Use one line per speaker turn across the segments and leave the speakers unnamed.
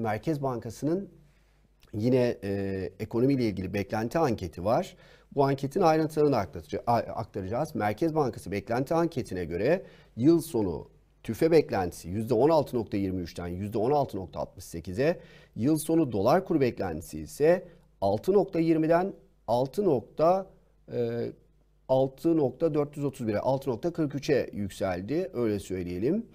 Merkez Bankası'nın yine e, ekonomiyle ilgili beklenti anketi var. Bu anketin ayrıntılarını aktaracağız. Merkez Bankası beklenti anketine göre yıl sonu tüfe beklentisi %16.23'ten %16.68'e, yıl sonu dolar kuru beklentisi ise 6.20'den 6. 6.431'e 6.43'e yükseldi öyle söyleyelim.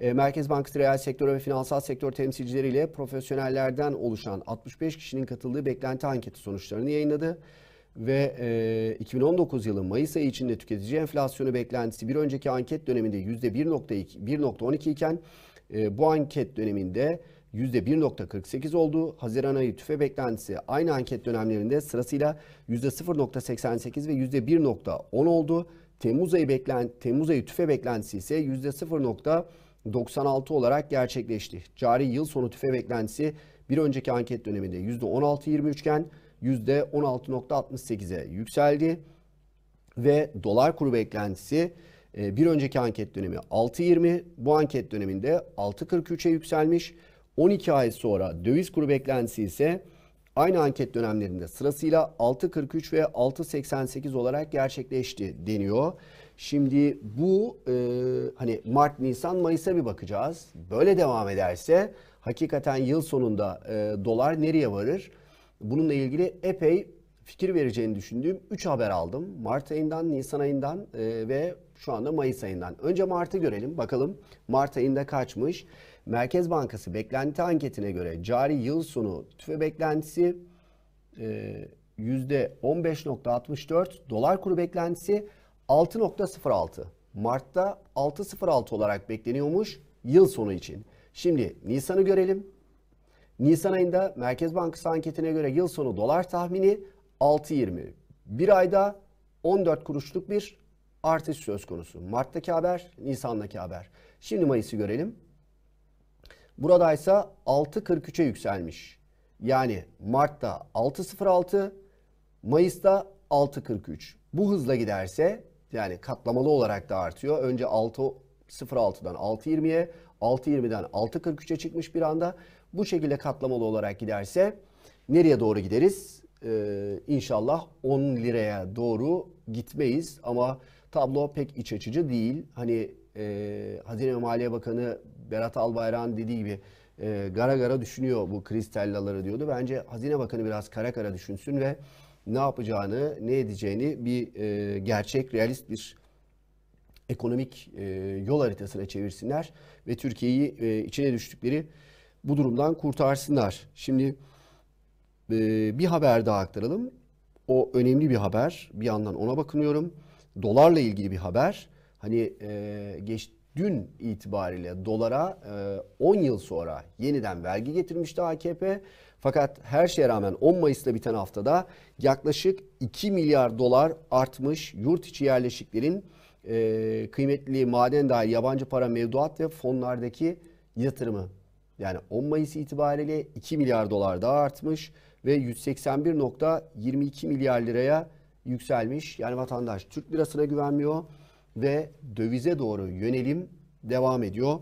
E, Merkez Bankası reel sektör ve finansal sektör temsilcileriyle profesyonellerden oluşan 65 kişinin katıldığı beklenti anketi sonuçlarını yayınladı. Ve e, 2019 yılı Mayıs ayı içinde tüketici enflasyonu beklentisi bir önceki anket döneminde %1.12 iken e, bu anket döneminde %1.48 oldu. Haziran ayı tüfe beklentisi aynı anket dönemlerinde sırasıyla %0.88 ve %1.10 oldu. Temmuz ayı beklenti, Temmuz ayı tüfe beklentisi ise %0.96 olarak gerçekleşti. Cari yıl sonu tüfe beklentisi bir önceki anket döneminde %16.23 iken %16.68'e yükseldi ve dolar kuru beklentisi e, bir önceki anket dönemi 6.20 bu anket döneminde 6.43'e yükselmiş. 12 ay sonra döviz kuru beklentisi ise aynı anket dönemlerinde sırasıyla 6.43 ve 6.88 olarak gerçekleşti deniyor. Şimdi bu e, hani Mart, Nisan, Mayıs'a bir bakacağız. Böyle devam ederse hakikaten yıl sonunda e, dolar nereye varır? Bununla ilgili epey fikir vereceğini düşündüğüm 3 haber aldım. Mart ayından, Nisan ayından e, ve şu anda Mayıs ayından. Önce Mart'ı görelim bakalım Mart ayında kaçmış. Merkez Bankası beklenti anketine göre cari yıl sonu tüfe beklentisi e, yüzde %15.64, dolar kuru beklentisi 6.06. Mart'ta 6.06 olarak bekleniyormuş yıl sonu için. Şimdi Nisan'ı görelim. Nisan ayında Merkez Bankası anketine göre yıl sonu dolar tahmini 6.20. Bir ayda 14 kuruşluk bir artış söz konusu. Mart'taki haber, Nisan'daki haber. Şimdi Mayıs'ı görelim. Buradaysa 6.43'e yükselmiş. Yani Mart'ta 6.06, Mayıs'ta 6.43. Bu hızla giderse yani katlamalı olarak da artıyor. Önce 6.06'dan 6.20'ye, 6.20'den 6.43'e çıkmış bir anda. Bu şekilde katlamalı olarak giderse nereye doğru gideriz? Ee, inşallah 10 liraya doğru gitmeyiz ama tablo pek iç açıcı değil. Hani e, Hazine ve Maliye Bakanı Berat Albayrak'ın dediği gibi e, gara gara düşünüyor bu kriz tellaları diyordu. Bence Hazine Bakanı biraz kara kara düşünsün ve ne yapacağını, ne edeceğini bir e, gerçek, realist bir ekonomik e, yol haritasına çevirsinler ve Türkiye'yi e, içine düştükleri bu durumdan kurtarsınlar. Şimdi e, bir haber daha aktaralım. O önemli bir haber. Bir yandan ona bakınıyorum. Dolarla ilgili bir haber hani e, geç dün itibariyle dolara e, 10 yıl sonra yeniden vergi getirmişti AKP. Fakat her şeye rağmen 10 Mayıs'ta biten haftada yaklaşık 2 milyar dolar artmış yurt içi yerleşiklerin e, kıymetli maden dahil yabancı para mevduat ve fonlardaki yatırımı. Yani 10 Mayıs itibariyle 2 milyar dolar daha artmış ve 181.22 milyar liraya yükselmiş. Yani vatandaş Türk lirasına güvenmiyor ve dövize doğru yönelim devam ediyor.